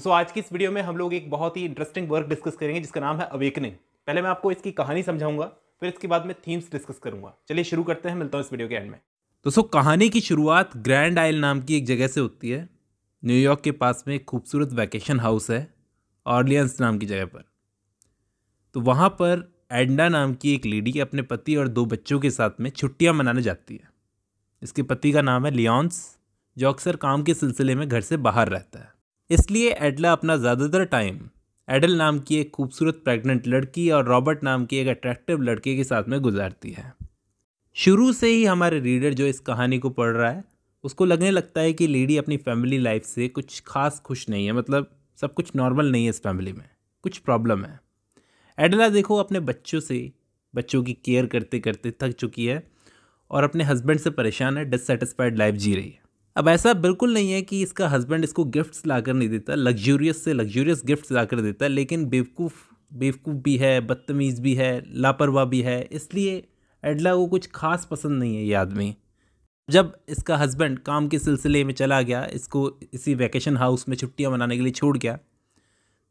दोस्तों आज की इस वीडियो में हम लोग एक बहुत ही इंटरेस्टिंग वर्क डिस्कस करेंगे जिसका नाम है अवेकनिंग पहले मैं आपको इसकी कहानी समझाऊंगा फिर इसके बाद मैं थीम्स डिस्कस करूंगा चलिए शुरू करते हैं मिलता हूँ इस वीडियो के एंड में दोस्तों कहानी की शुरुआत ग्रैंड आइल नाम की एक जगह से होती है न्यूयॉर्क के पास में एक खूबसूरत वैकेशन हाउस है ऑर्लियंस नाम की जगह पर तो वहाँ पर एंडा नाम की एक लेडी अपने पति और दो बच्चों के साथ में छुट्टियाँ मनाने जाती है इसके पति का नाम है लियॉन्स जो अक्सर काम के सिलसिले में घर से बाहर रहता है इसलिए एडला अपना ज़्यादातर टाइम एडल नाम की एक खूबसूरत प्रेग्नेंट लड़की और रॉबर्ट नाम की एक अट्रैक्टिव लड़के के साथ में गुजारती है शुरू से ही हमारे रीडर जो इस कहानी को पढ़ रहा है उसको लगने लगता है कि लेडी अपनी फैमिली लाइफ से कुछ खास खुश नहीं है मतलब सब कुछ नॉर्मल नहीं है इस फैमिली में कुछ प्रॉब्लम है एडला देखो अपने बच्चों से बच्चों की केयर करते करते थक चुकी है और अपने हस्बैंड से परेशान है डिससेटिस्फाइड लाइफ जी रही है अब ऐसा बिल्कुल नहीं है कि इसका हस्बैंड इसको गिफ्ट्स लाकर नहीं देता लग्जूरियस से लग्जूरियस गिफ्ट्स ला कर देता है लेकिन बेवकूफ़ बेवकूफ़ भी है बदतमीज़ भी है लापरवाह भी है इसलिए एडला को कुछ खास पसंद नहीं है ये आदमी जब इसका हस्बैंड काम के सिलसिले में चला गया इसको इसी वैकेशन हाउस में छुट्टियाँ मनाने के लिए छोड़ गया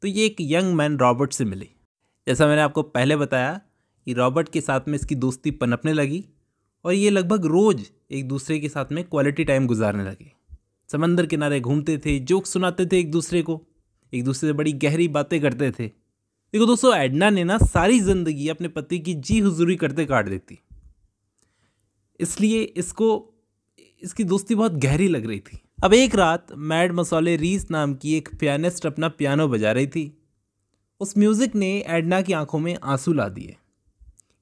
तो ये एक यंग मैन रॉबर्ट से मिली जैसा मैंने आपको पहले बताया कि रॉबर्ट के साथ में इसकी दोस्ती पनपने लगी और ये लगभग रोज़ एक दूसरे के साथ में क्वालिटी टाइम गुजारने लगे समंदर किनारे घूमते थे जोक सुनाते थे एक दूसरे को एक दूसरे से बड़ी गहरी बातें करते थे देखो दोस्तों एडना ने ना सारी ज़िंदगी अपने पति की जी हुजूरी करते काट देती इसलिए इसको इसकी दोस्ती बहुत गहरी लग रही थी अब एक रात मैड मसौले रीस नाम की एक पियानिस्ट अपना पियानो बजा रही थी उस म्यूज़िक ने एडना की आंखों में आंसू ला दिए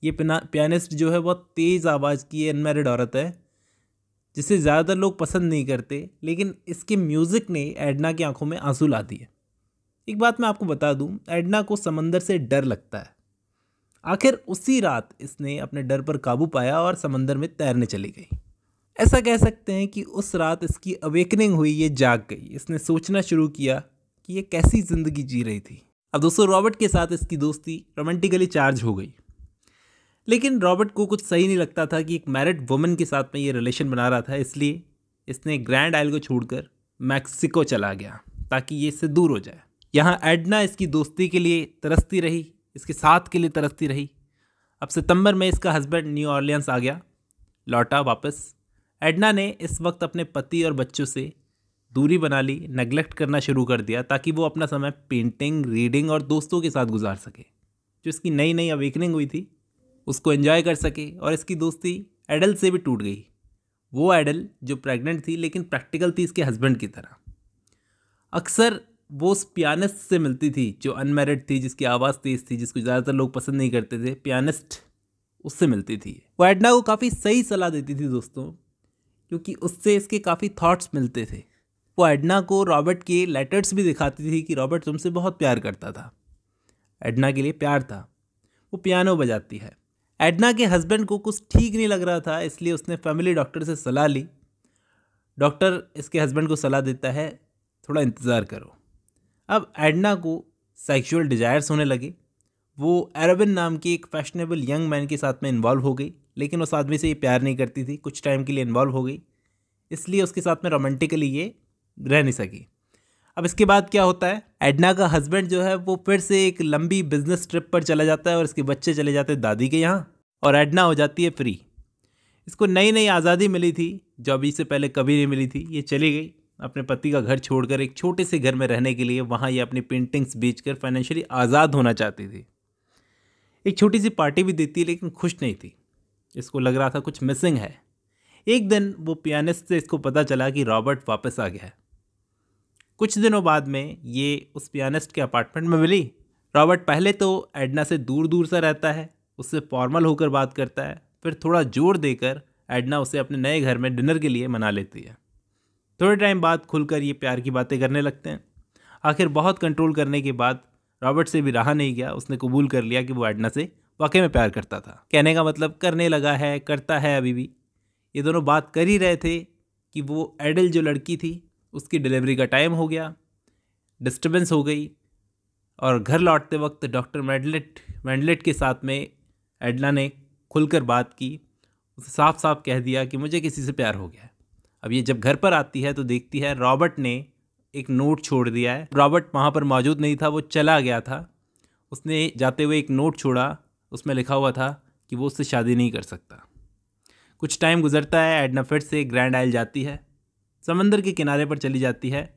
ये पियानिस्ट जो है बहुत तेज़ आवाज़ की अनमेरिड औरत है जिसे ज़्यादातर लोग पसंद नहीं करते लेकिन इसके म्यूज़िक ने एडना की आंखों में आंसू ला दिए एक बात मैं आपको बता दूं एडना को समंदर से डर लगता है आखिर उसी रात इसने अपने डर पर काबू पाया और समंदर में तैरने चली गई ऐसा कह सकते हैं कि उस रात इसकी अवेकनिंग हुई ये जाग गई इसने सोचना शुरू किया कि ये कैसी ज़िंदगी जी रही थी अब दोस्तों रॉबर्ट के साथ इसकी दोस्ती रोमांटिकली चार्ज हो गई लेकिन रॉबर्ट को कुछ सही नहीं लगता था कि एक मैरिड वुमन के साथ में ये रिलेशन बना रहा था इसलिए इसने ग्रैंड आइल को छोड़कर मैक्सिको चला गया ताकि ये इससे दूर हो जाए यहाँ एडना इसकी दोस्ती के लिए तरसती रही इसके साथ के लिए तरसती रही अब सितंबर में इसका हस्बैंड न्यू ऑर्लियंस आ गया लौटा वापस एडना ने इस वक्त अपने पति और बच्चों से दूरी बना ली नेग्लेक्ट करना शुरू कर दिया ताकि वो अपना समय पेंटिंग रीडिंग और दोस्तों के साथ गुजार सके जो इसकी नई नई अवेकनिंग हुई थी उसको एंजॉय कर सके और इसकी दोस्ती एडल से भी टूट गई वो एडल जो प्रेग्नेंट थी लेकिन प्रैक्टिकल थी इसके हस्बैंड की तरह अक्सर वो उस पियानिस्ट से मिलती थी जो अनमेरिड थी जिसकी आवाज़ तेज़ थी जिसको ज़्यादातर लोग पसंद नहीं करते थे पियानिस्ट उससे मिलती थी वो एडना को काफ़ी सही सलाह देती थी दोस्तों क्योंकि उससे इसके काफ़ी थाट्स मिलते थे वो एडना को रॉबर्ट के लेटर्स भी दिखाती थी कि रॉबर्ट तुमसे बहुत प्यार करता था एडना के लिए प्यार था वो पियानो बजाती है एडना के हस्बैंड को कुछ ठीक नहीं लग रहा था इसलिए उसने फैमिली डॉक्टर से सलाह ली डॉक्टर इसके हस्बैंड को सलाह देता है थोड़ा इंतज़ार करो अब एडना को सेक्सुअल डिज़ायर्स होने लगे वो एरबिन नाम की एक फैशनेबल यंग मैन के साथ में इन्वॉल्व हो गई लेकिन उस आदमी से ये प्यार नहीं करती थी कुछ टाइम के लिए इन्वॉल्व हो गई इसलिए उसके साथ में रोमांटिकली ये रह नहीं सकी अब इसके बाद क्या होता है एडना का हस्बैंड जो है वो फिर से एक लंबी बिजनेस ट्रिप पर चला जाता है और इसके बच्चे चले जाते हैं दादी के यहाँ और एडना हो जाती है फ्री इसको नई नई आज़ादी मिली थी जो अभी से पहले कभी नहीं मिली थी ये चली गई अपने पति का घर छोड़कर एक छोटे से घर में रहने के लिए वहाँ ये अपनी पेंटिंग्स कर फाइनेंशियली आज़ाद होना चाहती थी एक छोटी सी पार्टी भी देती लेकिन खुश नहीं थी इसको लग रहा था कुछ मिसिंग है एक दिन वो पियानिस्ट से इसको पता चला कि रॉबर्ट वापस आ गया है कुछ दिनों बाद में ये उस पियानिस्ट के अपार्टमेंट में मिली रॉबर्ट पहले तो एडना से दूर दूर सा रहता है उससे फॉर्मल होकर बात करता है फिर थोड़ा जोर देकर एडना उसे अपने नए घर में डिनर के लिए मना लेती है थोड़े टाइम बाद खुलकर ये प्यार की बातें करने लगते हैं आखिर बहुत कंट्रोल करने के बाद रॉबर्ट से भी रहा नहीं गया उसने कबूल कर लिया कि वो एडना से वाकई में प्यार करता था कहने का मतलब करने लगा है करता है अभी भी ये दोनों बात कर ही रहे थे कि वो एडल जो लड़की थी उसकी डिलीवरी का टाइम हो गया डिस्टर्बेंस हो गई और घर लौटते वक्त डॉक्टर मैडलेट मैंडलेट के साथ में एडला ने खुलकर बात की उसे साफ साफ कह दिया कि मुझे किसी से प्यार हो गया है अब ये जब घर पर आती है तो देखती है रॉबर्ट ने एक नोट छोड़ दिया है रॉबर्ट वहाँ पर मौजूद नहीं था वो चला गया था उसने जाते हुए एक नोट छोड़ा उसमें लिखा हुआ था कि वो उससे शादी नहीं कर सकता कुछ टाइम गुजरता है एडना फिर से ग्रैंड आइल जाती है समंदर के किनारे पर चली जाती है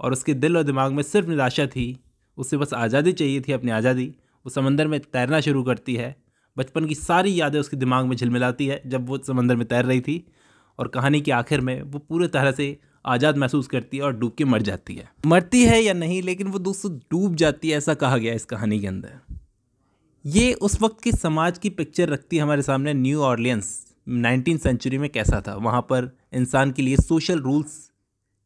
और उसके दिल और दिमाग में सिर्फ निराशा थी उसे बस आज़ादी चाहिए थी अपनी आज़ादी वो समंदर में तैरना शुरू करती है बचपन की सारी यादें उसके दिमाग में झिलमिलाती है जब वो समंदर में तैर रही थी और कहानी के आखिर में वो पूरे तरह से आज़ाद महसूस करती है और डूब के मर जाती है मरती है या नहीं लेकिन वो दोस्तों डूब जाती है ऐसा कहा गया इस कहानी के अंदर ये उस वक्त की समाज की पिक्चर रखती है हमारे सामने न्यू ऑर्लियंस नाइनटीन सेंचुरी में कैसा था वहाँ पर इंसान के लिए सोशल रूल्स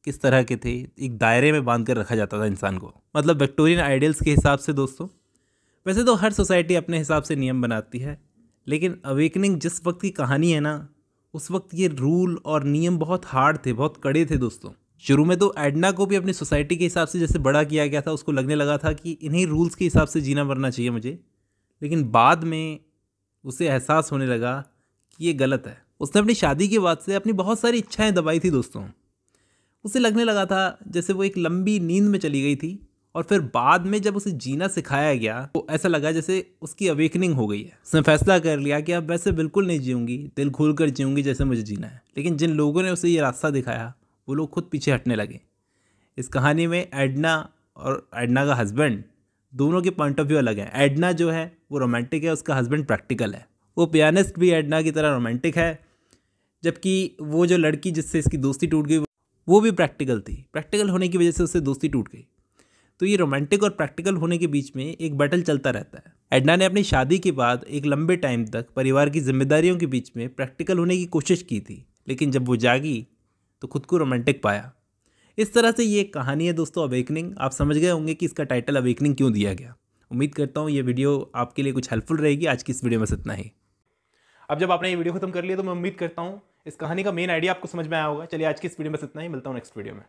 किस तरह के थे एक दायरे में बांध कर रखा जाता था इंसान को मतलब विक्टोरियन आइडियल्स के हिसाब से दोस्तों वैसे तो हर सोसाइटी अपने हिसाब से नियम बनाती है लेकिन अवेकनिंग जिस वक्त की कहानी है ना उस वक्त ये रूल और नियम बहुत हार्ड थे बहुत कड़े थे दोस्तों शुरू में तो एडना को भी अपनी सोसाइटी के हिसाब से जैसे बड़ा किया गया था उसको लगने लगा था कि इन्हीं रूल्स के हिसाब से जीना मरना चाहिए मुझे लेकिन बाद में उसे एहसास होने लगा कि ये गलत है उसने अपनी शादी के बाद से अपनी बहुत सारी इच्छाएं दबाई थी दोस्तों उसे लगने लगा था जैसे वो एक लंबी नींद में चली गई थी और फिर बाद में जब उसे जीना सिखाया गया तो ऐसा लगा जैसे उसकी अवेकनिंग हो गई है उसने फैसला कर लिया कि अब वैसे बिल्कुल नहीं जीऊँगी दिल खोल कर जीऊँगी जैसे मुझे जीना है लेकिन जिन लोगों ने उसे ये रास्ता दिखाया वो लोग खुद पीछे हटने लगे इस कहानी में एडना और एडना का हस्बैंड दोनों के पॉइंट ऑफ व्यू अलग हैं एडना जो है वो रोमांटिक है उसका हस्बैंड प्रैक्टिकल है वो पियानिस्ट भी एडना की तरह रोमांटिक है जबकि वो जो लड़की जिससे इसकी दोस्ती टूट गई वो भी प्रैक्टिकल थी प्रैक्टिकल होने की वजह से उससे दोस्ती टूट गई तो ये रोमांटिक और प्रैक्टिकल होने के बीच में एक बैटल चलता रहता है एडना ने अपनी शादी के बाद एक लंबे टाइम तक परिवार की जिम्मेदारियों के बीच में प्रैक्टिकल होने की कोशिश की थी लेकिन जब वो जागी तो खुद को रोमांटिक पाया इस तरह से ये एक कहानी है दोस्तों अवेकनिंग आप समझ गए होंगे कि इसका टाइटल अवेकनिंग क्यों दिया गया उम्मीद करता हूँ ये वीडियो आपके लिए कुछ हेल्पफुल रहेगी आज की इस वीडियो में इतना ही अब जब आपने ये वीडियो खत्म कर लिया तो मैं उम्मीद करता हूँ इस कहानी का मेन आइडिया आपको समझ में आया होगा चलिए आज की इस वीडियो में बस इतना ही मिलता हूँ नेक्स्ट वीडियो में